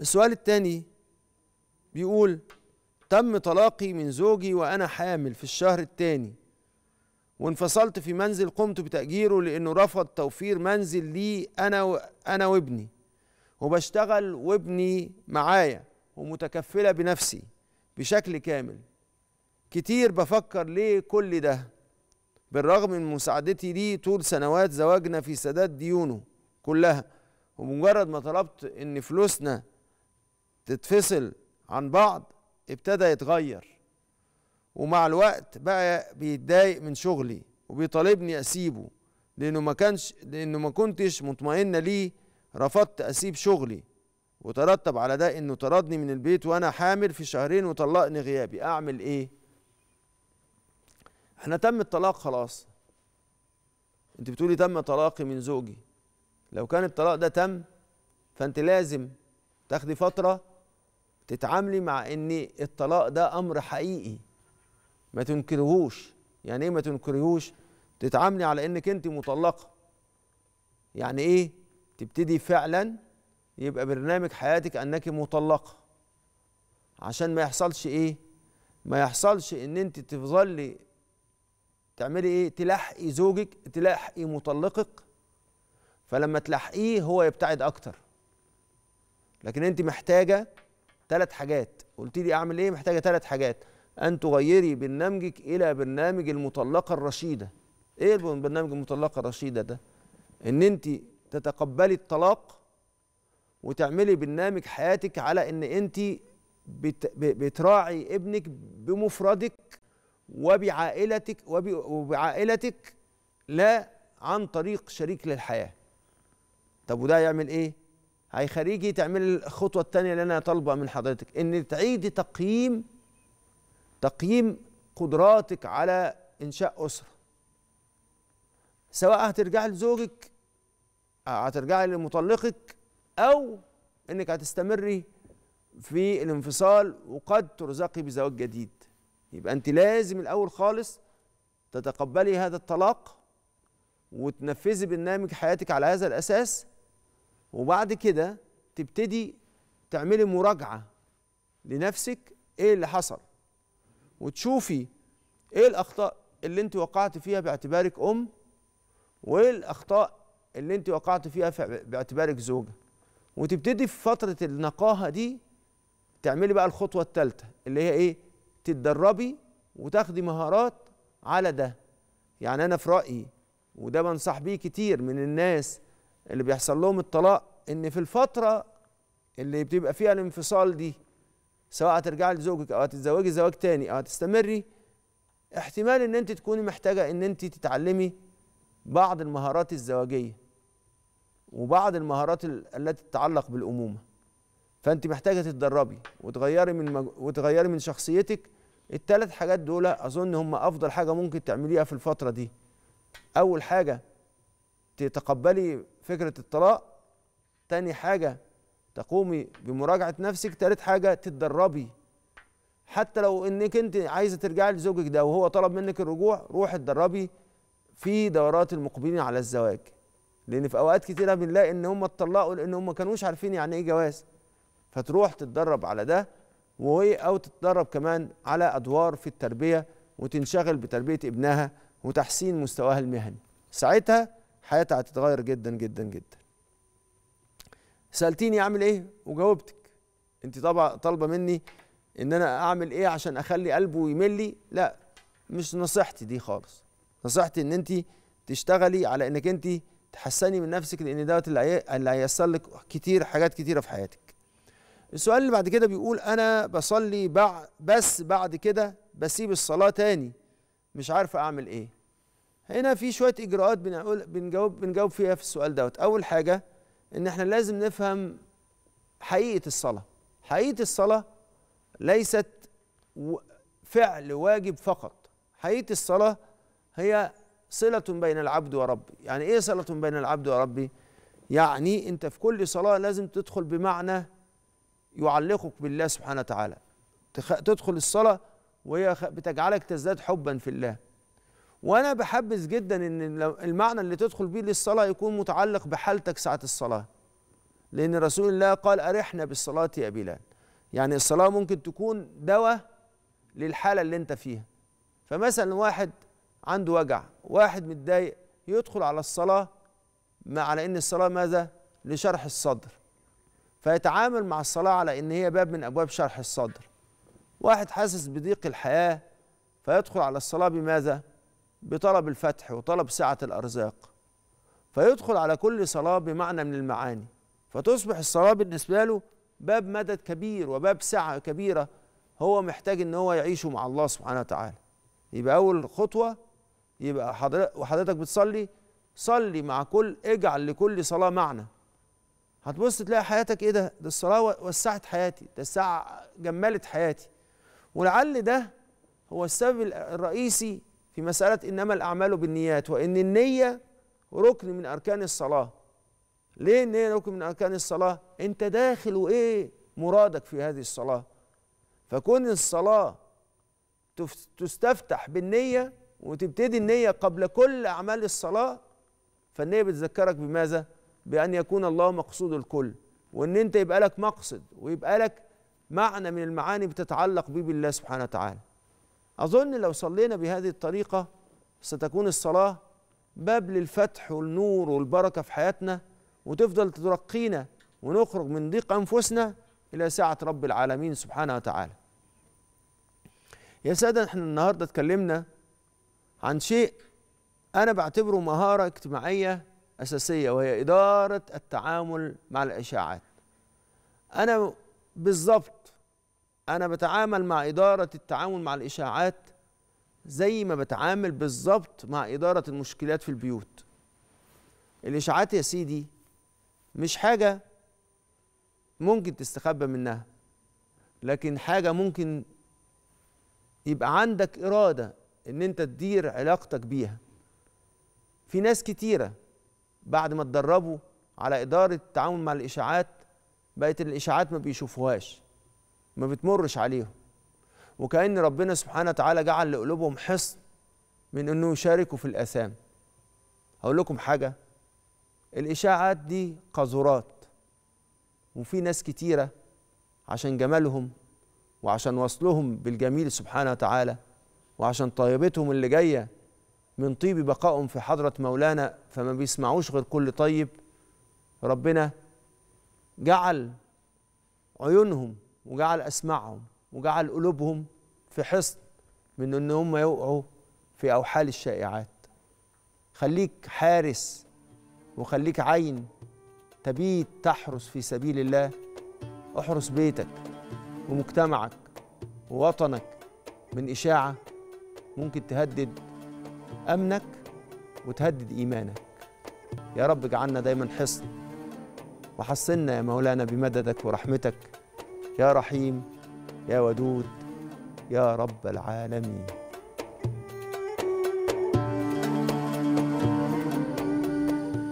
السؤال الثاني بيقول تم طلاقي من زوجي وأنا حامل في الشهر الثاني وانفصلت في منزل قمت بتأجيره لأنه رفض توفير منزل لي أنا و... أنا وابني وبشتغل وابني معايا ومتكفلة بنفسي بشكل كامل كتير بفكر ليه كل ده بالرغم من مساعدتي لي طول سنوات زواجنا في سداد ديونه كلها ومجرد ما طلبت ان فلوسنا تتفصل عن بعض ابتدى يتغير ومع الوقت بقى بيتضايق من شغلي وبيطالبني اسيبه لانه ما كانش لانه ما كنتش مطمئنه ليه رفضت اسيب شغلي وترتب على ده انه طردني من البيت وانا حامل في شهرين وطلقني غيابي اعمل ايه احنا تم الطلاق خلاص انت بتقولي تم طلاقي من زوجي لو كان الطلاق ده تم فانت لازم تاخدي فتره تتعاملي مع ان الطلاق ده امر حقيقي ما تنكرهوش يعني ايه ما تنكرهوش تتعاملي على انك انت مطلقه يعني ايه تبتدي فعلا يبقى برنامج حياتك انك مطلقه عشان ما يحصلش ايه ما يحصلش ان انت تفضلي تعملي ايه تلحقي زوجك تلحقي مطلقك فلما تلحقيه هو يبتعد اكتر لكن انت محتاجه ثلاث حاجات قلت لي اعمل ايه محتاجه ثلاث حاجات ان تغيري برنامجك الى برنامج المطلقه الرشيده ايه البرنامج المطلقه الرشيده ده ان انت تتقبلي الطلاق وتعملي برنامج حياتك على ان انت بتراعي ابنك بمفردك وبعائلتك وبعائلتك لا عن طريق شريك للحياه طب وده يعمل ايه هي خريجي تعمل الخطوه الثانيه اللي انا طالبه من حضرتك ان تعيدي تقييم تقييم قدراتك على انشاء اسره سواء هترجعي لزوجك هترجعي لمطلقك او انك هتستمري في الانفصال وقد ترزقي بزواج جديد يبقى انت لازم الاول خالص تتقبلي هذا الطلاق وتنفذي برنامج حياتك على هذا الاساس وبعد كده تبتدي تعملي مراجعه لنفسك ايه اللي حصل وتشوفي ايه الاخطاء اللي انت وقعت فيها باعتبارك ام وايه الاخطاء اللي انت وقعت فيها باعتبارك زوجه وتبتدي في فتره النقاهه دي تعملي بقى الخطوه الثالثه اللي هي ايه تتدربي وتاخدي مهارات على ده يعني انا في رايي وده بنصح بيه كتير من الناس اللي بيحصل لهم الطلاق ان في الفتره اللي بتبقى فيها الانفصال دي سواء هترجعي لزوجك او هتتزوجي زواج تاني او هتستمري احتمال ان انت تكوني محتاجه ان انت تتعلمي بعض المهارات الزواجيه وبعض المهارات التي تتعلق بالامومه فانت محتاجه تتدربي وتغيري من مج... وتغيري من شخصيتك الثلاث حاجات دول اظن هم افضل حاجه ممكن تعمليها في الفتره دي اول حاجه تتقبلي فكره الطلاق تاني حاجه تقومي بمراجعه نفسك تالت حاجه تتدربي حتى لو انك انت عايزه ترجعي لزوجك ده وهو طلب منك الرجوع روحي اتدربي في دورات المقبلين على الزواج لان في اوقات كتيره بنلاقي ان هم اتطلقوا لان هم ما كانوش عارفين يعني ايه جواز فتروح تتدرب على ده وهي او تتدرب كمان على ادوار في التربيه وتنشغل بتربيه ابنها وتحسين مستواها المهني ساعتها حياتها هتتغير جدا جدا جدا سالتيني اعمل ايه وجاوبتك انت طبعا طالبه مني ان انا اعمل ايه عشان اخلي قلبه يمل لي لا مش نصيحتي دي خالص نصيحتي ان انت تشتغلي على انك انت تحسني من نفسك لان دوت اللي هيسر لك كتير حاجات كتيره في حياتك السؤال اللي بعد كده بيقول انا بصلي بع بس بعد كده بسيب الصلاه تاني مش عارفه اعمل ايه هنا في شويه اجراءات بنقول بنجاوب بنجاوب فيها في السؤال دوت اول حاجه ان احنا لازم نفهم حقيقه الصلاه حقيقه الصلاه ليست فعل واجب فقط حقيقه الصلاه هي صله بين العبد وربي يعني ايه صله بين العبد وربي يعني انت في كل صلاه لازم تدخل بمعنى يعلقك بالله سبحانه وتعالى تدخل الصلاه وهي بتجعلك تزداد حبا في الله وانا بحبس جدا ان المعنى اللي تدخل بيه للصلاه يكون متعلق بحالتك ساعه الصلاه لان رسول الله قال ارحنا بالصلاه يا بلال يعني الصلاه ممكن تكون دواء للحاله اللي انت فيها فمثلا واحد عنده وجع واحد متضايق يدخل على الصلاه على ان الصلاه ماذا لشرح الصدر فيتعامل مع الصلاه على ان هي باب من ابواب شرح الصدر واحد حاسس بضيق الحياه فيدخل على الصلاه بماذا بطلب الفتح وطلب سعة الأرزاق فيدخل على كل صلاة بمعنى من المعاني فتصبح الصلاة بالنسبة له باب مدد كبير وباب سعة كبيرة هو محتاج ان هو يعيشه مع الله سبحانه وتعالى يبقى أول خطوة يبقى حضرتك وحضرتك بتصلي صلي مع كل اجعل لكل صلاة معنى هتبص تلاقي حياتك ايه ده ده الصلاة وسعت حياتي ده الساعة جملت حياتي ولعل ده هو السبب الرئيسي في مسألة إنما الأعمال بالنيات وإن النية ركن من أركان الصلاة ليه النية ركن من أركان الصلاة أنت داخل وإيه مرادك في هذه الصلاة فكون الصلاة تستفتح بالنية وتبتدي النية قبل كل أعمال الصلاة فالنية بتذكرك بماذا؟ بأن يكون الله مقصود الكل وإن أنت يبقى لك مقصد ويبقى لك معنى من المعاني بتتعلق به بالله سبحانه وتعالى أظن لو صلينا بهذه الطريقة ستكون الصلاة باب للفتح والنور والبركة في حياتنا وتفضل ترقينا ونخرج من ضيق أنفسنا إلى ساعة رب العالمين سبحانه وتعالى يا سادة احنا النهاردة اتكلمنا عن شيء أنا بعتبره مهارة اجتماعية أساسية وهي إدارة التعامل مع الإشاعات أنا بالظبط انا بتعامل مع اداره التعامل مع الاشاعات زي ما بتعامل بالظبط مع اداره المشكلات في البيوت الاشاعات يا سيدي مش حاجه ممكن تستخبى منها لكن حاجه ممكن يبقى عندك اراده ان انت تدير علاقتك بيها في ناس كتيره بعد ما اتدربوا على اداره التعامل مع الاشاعات بقت الاشاعات ما بيشوفوهاش ما بتمرش عليهم وكأن ربنا سبحانه وتعالى جعل لقلوبهم حصن من أنه يشاركوا في الأثام أقول لكم حاجة الإشاعات دي قذورات وفي ناس كتيرة عشان جمالهم وعشان وصلهم بالجميل سبحانه وتعالى وعشان طيبتهم اللي جاية من طيب بقائهم في حضرة مولانا فما بيسمعوش غير كل طيب ربنا جعل عيونهم وجعل أسماعهم وجعل قلوبهم في حصن من أن هم يوقعوا في أوحال الشائعات خليك حارس وخليك عين تبيت تحرس في سبيل الله احرس بيتك ومجتمعك ووطنك من إشاعة ممكن تهدد أمنك وتهدد إيمانك يا رب اجعلنا دايما حصن وحصنا يا مولانا بمددك ورحمتك يا رحيم يا ودود يا رب العالمين